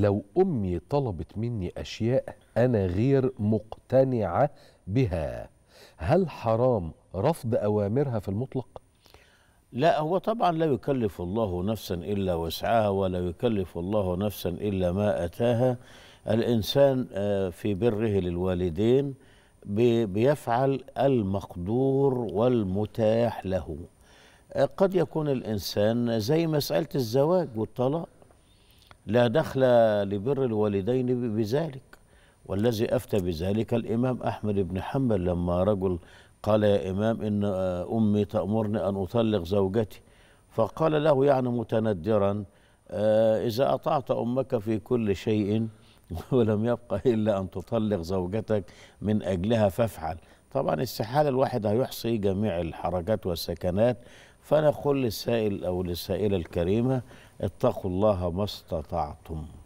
لو امي طلبت مني اشياء انا غير مقتنعه بها هل حرام رفض اوامرها في المطلق لا هو طبعا لا يكلف الله نفسا الا وسعها ولا يكلف الله نفسا الا ما اتاها الانسان آه، في بره للوالدين بيفعل المقدور والمتاح له آه، قد يكون الانسان زي مساله الزواج والطلاق لا دخل لبر الوالدين بذلك والذي أفتى بذلك الإمام أحمد بن حنبل لما رجل قال يا إمام إن آه، أمي تأمرني أن أطلق زوجتي فقال له يعني متندرا آه، إذا أطعت أمك في كل شيء ولم يبقى إلا أن تطلق زوجتك من أجلها فافعل طبعا استحالة الواحد هيحصي جميع الحركات والسكنات فأنا أقول للسائل أو للسائلة الكريمة اتقوا الله ما استطعتم